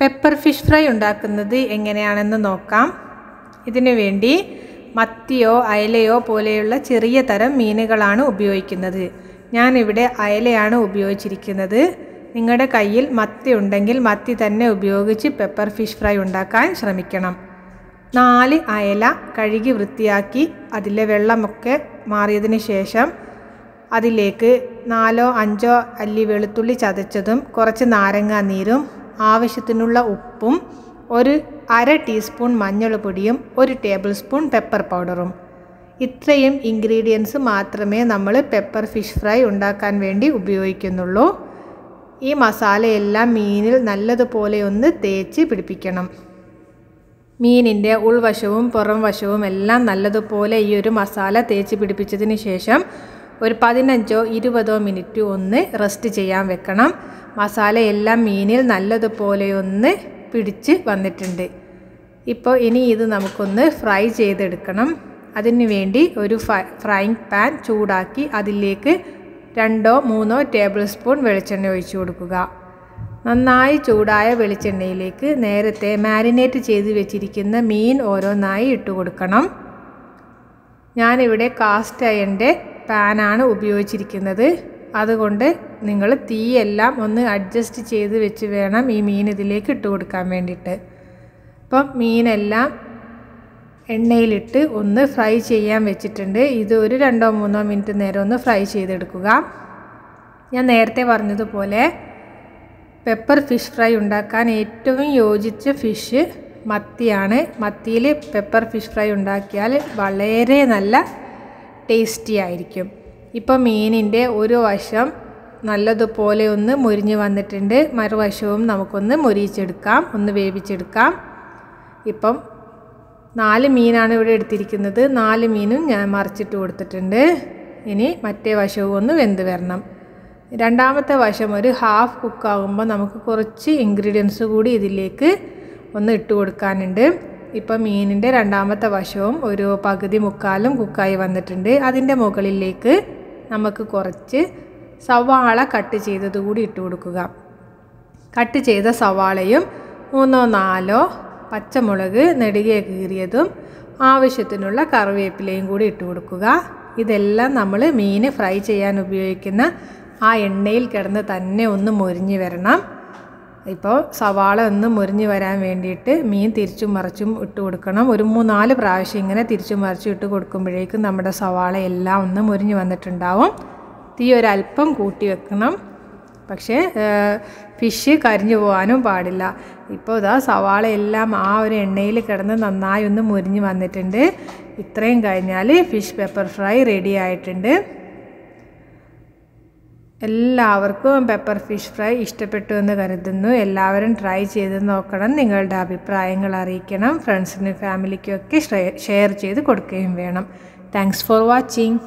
pepper fish fry ഉണ്ടാക്കുന്നത് എങ്ങനെയാണെന്ന് നോക്കാം ഇതിനു വേണ്ടി മത്തിയോ അയലയോ പോലെയുള്ള ചെറിയ തരം മീനുകളാണ് ഉപയോഗിക്കുന്നത് ഞാനിവിടെ അയലയാണ് ഉപയോഗിച്ചിരിക്കുന്നത് നിങ്ങളുടെ കയ്യിൽ മത്തി ഉണ്ടെങ്കിൽ മത്തി തന്നെ ഉപയോഗിച്ച് പെപ്പർ ഫിഷ് ഫ്രൈ ഉണ്ടാക്കാൻ ശ്രമിക്കണം നാല് അയല കഴുകി വൃത്തിയാക്കി അതിലെ വെള്ളമൊക്കെ മാറിയതിന് ശേഷം അതിലേക്ക് നാലോ അഞ്ചോ അല്ലി വെളുത്തുള്ളി ചതച്ചതും കുറച്ച് നാരങ്ങാ നീരും ആവശ്യത്തിനുള്ള ഉപ്പും ഒരു അര ടീസ്പൂൺ മഞ്ഞൾപ്പൊടിയും ഒരു ടേബിൾ സ്പൂൺ പെപ്പർ പൗഡറും ഇത്രയും ഇൻഗ്രീഡിയൻസ് മാത്രമേ നമ്മൾ പെപ്പർ ഫിഷ് ഫ്രൈ ഉണ്ടാക്കാൻ വേണ്ടി ഉപയോഗിക്കുന്നുള്ളൂ ഈ മസാലയെല്ലാം മീനിൽ നല്ലതുപോലെ ഒന്ന് തേച്ച് പിടിപ്പിക്കണം മീനിൻ്റെ ഉൾവശവും പുറം വശവും എല്ലാം നല്ലതുപോലെ ഈ ഒരു മസാല തേച്ച് പിടിപ്പിച്ചതിന് ശേഷം ഒരു പതിനഞ്ചോ ഇരുപതോ മിനിറ്റ് ഒന്ന് റെസ്റ്റ് ചെയ്യാൻ വെക്കണം മസാലയെല്ലാം മീനിൽ നല്ലതുപോലെ ഒന്ന് പിടിച്ച് വന്നിട്ടുണ്ട് ഇപ്പോൾ ഇനി ഇത് നമുക്കൊന്ന് ഫ്രൈ ചെയ്തെടുക്കണം അതിന് വേണ്ടി ഒരു ഫ്രൈങ് പാൻ ചൂടാക്കി അതിലേക്ക് രണ്ടോ മൂന്നോ ടേബിൾ സ്പൂൺ വെളിച്ചെണ്ണ ഒഴിച്ചു കൊടുക്കുക നന്നായി ചൂടായ വെളിച്ചെണ്ണയിലേക്ക് നേരത്തെ മാരിനേറ്റ് ചെയ്ത് വെച്ചിരിക്കുന്ന മീൻ ഓരോന്നായി ഇട്ട് കൊടുക്കണം ഞാനിവിടെ കാസ്റ്റ് അയൻ്റെ പാനാണ് ഉപയോഗിച്ചിരിക്കുന്നത് അതുകൊണ്ട് നിങ്ങൾ തീയെല്ലാം ഒന്ന് അഡ്ജസ്റ്റ് ചെയ്ത് വെച്ച് വേണം ഈ മീൻ ഇതിലേക്ക് ഇട്ട് കൊടുക്കാൻ വേണ്ടിയിട്ട് അപ്പം മീനെല്ലാം എണ്ണയിലിട്ട് ഒന്ന് ഫ്രൈ ചെയ്യാൻ വെച്ചിട്ടുണ്ട് ഇത് ഒരു രണ്ടോ മൂന്നോ മിനിറ്റ് നേരം ഒന്ന് ഫ്രൈ ചെയ്തെടുക്കുക ഞാൻ നേരത്തെ പറഞ്ഞതുപോലെ പെപ്പർ ഫിഷ് ഫ്രൈ ഉണ്ടാക്കാൻ ഏറ്റവും യോജിച്ച ഫിഷ് മത്തിയാണ് മത്തിയിൽ പെപ്പർ ഫിഷ് ഫ്രൈ ഉണ്ടാക്കിയാൽ വളരെ നല്ല ടേസ്റ്റി ആയിരിക്കും ഇപ്പോൾ മീനിൻ്റെ ഒരു വശം നല്ലതുപോലെ ഒന്ന് മുരിഞ്ഞ് വന്നിട്ടുണ്ട് മറുവശവും നമുക്കൊന്ന് മുരിച്ചെടുക്കാം ഒന്ന് വേവിച്ചെടുക്കാം ഇപ്പം നാല് മീനാണ് ഇവിടെ എടുത്തിരിക്കുന്നത് നാല് മീനും ഞാൻ മറിച്ചിട്ട് കൊടുത്തിട്ടുണ്ട് ഇനി മറ്റേ വശവും ഒന്ന് വെന്ത് വരണം രണ്ടാമത്തെ വശം ഒരു ഹാഫ് കുക്കാകുമ്പോൾ നമുക്ക് കുറച്ച് ഇൻഗ്രീഡിയൻസ് കൂടി ഇതിലേക്ക് ഒന്ന് ഇട്ട് കൊടുക്കാനുണ്ട് ഇപ്പം മീനിൻ്റെ രണ്ടാമത്തെ വശവും ഒരു പകുതി മുക്കാലും കുക്കായി വന്നിട്ടുണ്ട് അതിൻ്റെ മുകളിലേക്ക് നമുക്ക് കുറച്ച് സവാള കട്ട് ചെയ്തത് കൂടി ഇട്ട് കൊടുക്കുക കട്ട് ചെയ്ത സവാളയും മൂന്നോ നാലോ പച്ചമുളക് നെടുകെ കീറിയതും ആവശ്യത്തിനുള്ള കറിവേപ്പിലയും കൂടി ഇട്ട് കൊടുക്കുക ഇതെല്ലാം നമ്മൾ മീൻ ഫ്രൈ ചെയ്യാൻ ഉപയോഗിക്കുന്ന ആ എണ്ണയിൽ കിടന്ന് തന്നെ ഒന്ന് മൊരിഞ്ഞ് വരണം ഇപ്പോൾ സവാള ഒന്ന് മുറിഞ്ഞ് വരാൻ വേണ്ടിയിട്ട് മീൻ തിരിച്ചും മറിച്ചും ഇട്ട് കൊടുക്കണം ഒരു മൂന്നാല് പ്രാവശ്യം ഇങ്ങനെ തിരിച്ചും മറിച്ചും ഇട്ട് കൊടുക്കുമ്പോഴേക്കും നമ്മുടെ സവാള എല്ലാം ഒന്ന് മുരിഞ്ഞ് വന്നിട്ടുണ്ടാവും തീ ഒരല്പം കൂട്ടി വെക്കണം പക്ഷേ ഫിഷ് കരിഞ്ഞു പോകാനും പാടില്ല ഇപ്പോൾ ഇതാ സവാള എല്ലാം ആ ഒരു എണ്ണയിൽ കിടന്ന് നന്നായി ഒന്ന് മുരിഞ്ഞ് വന്നിട്ടുണ്ട് ഇത്രയും കഴിഞ്ഞാൽ ഫിഷ് പെപ്പർ ഫ്രൈ റെഡി ആയിട്ടുണ്ട് എല്ലാവർക്കും പെപ്പർ ഫിഷ് ഫ്രൈ ഇഷ്ടപ്പെട്ടു എന്ന് കരുതുന്നു എല്ലാവരും ട്രൈ ചെയ്ത് നോക്കണം നിങ്ങളുടെ അഭിപ്രായങ്ങൾ അറിയിക്കണം ഫ്രണ്ട്സിനും ഫാമിലിക്കും ഒക്കെ ഷെയർ ചെയ്ത് കൊടുക്കുകയും വേണം താങ്ക്സ് ഫോർ വാച്ചിങ്